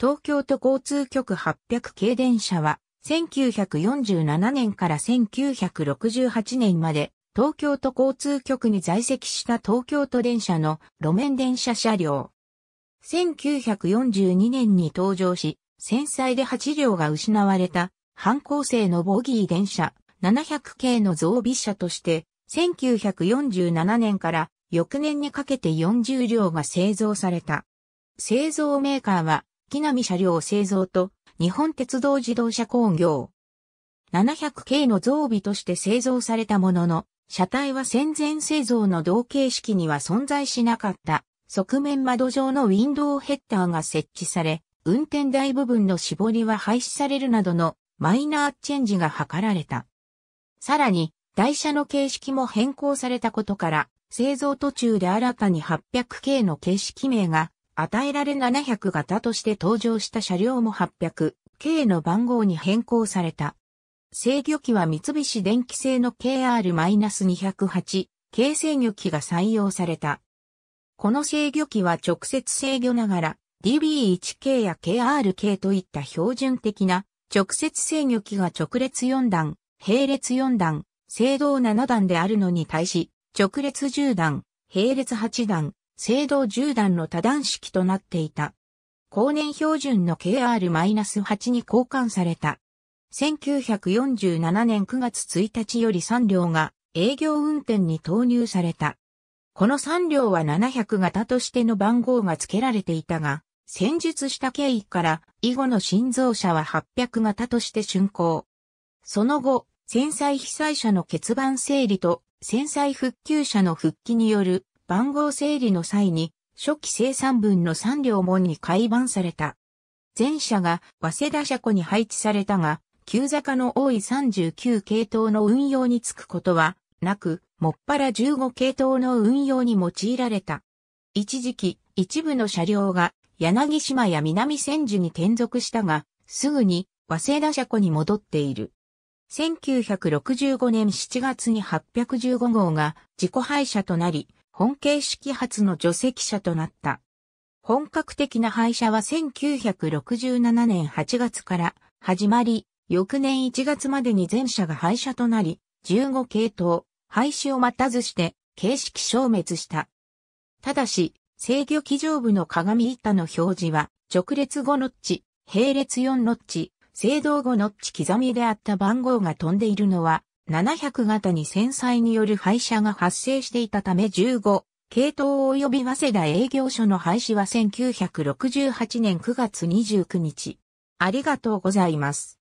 東京都交通局800系電車は、1947年から1968年まで、東京都交通局に在籍した東京都電車の路面電車車両。1942年に登場し、戦災で8両が失われた、反抗性のボギー電車、700系の増備車として、1947年から翌年にかけて40両が製造された。製造メーカーは木並車両製造と日本鉄道自動車工業。700系の増備として製造されたものの、車体は戦前製造の同形式には存在しなかった側面窓上のウィンドウヘッダーが設置され、運転台部分の絞りは廃止されるなどのマイナーチェンジが図られた。さらに、台車の形式も変更されたことから、製造途中で新たに800系の形式名が与えられ700型として登場した車両も 800K の番号に変更された。制御機は三菱電機製の KR-208 K 制御機が採用された。この制御機は直接制御ながら DB1K や KRK といった標準的な直接制御機が直列4段、並列4段、制動7段であるのに対し、直列10段、並列8段、制銅10段の多段式となっていた。後年標準の KR-8 に交換された。1947年9月1日より3両が営業運転に投入された。この3両は700型としての番号が付けられていたが、戦術した経緯から以後の新造車は800型として竣工。その後、戦災被災者の欠番整理と戦災復旧者の復帰による番号整理の際に、初期生産分の3両門に改版された。前者が早稲田車庫に配置されたが、急坂の多い39系統の運用につくことはなく、もっぱら15系統の運用に用いられた。一時期、一部の車両が柳島や南千住に転属したが、すぐに早稲田車庫に戻っている。1965年7月に815号が自己廃車となり、本形式発の除籍者となった。本格的な廃車は1967年8月から始まり、翌年1月までに全車が廃車となり、15系統、廃止を待たずして、形式消滅した。ただし、制御機上部の鏡板の表示は、直列5ノッチ、並列4ノッチ、制動5ノッチ刻みであった番号が飛んでいるのは、700型に戦災による廃車が発生していたため15、系統及び早稲田営業所の廃止は1968年9月29日。ありがとうございます。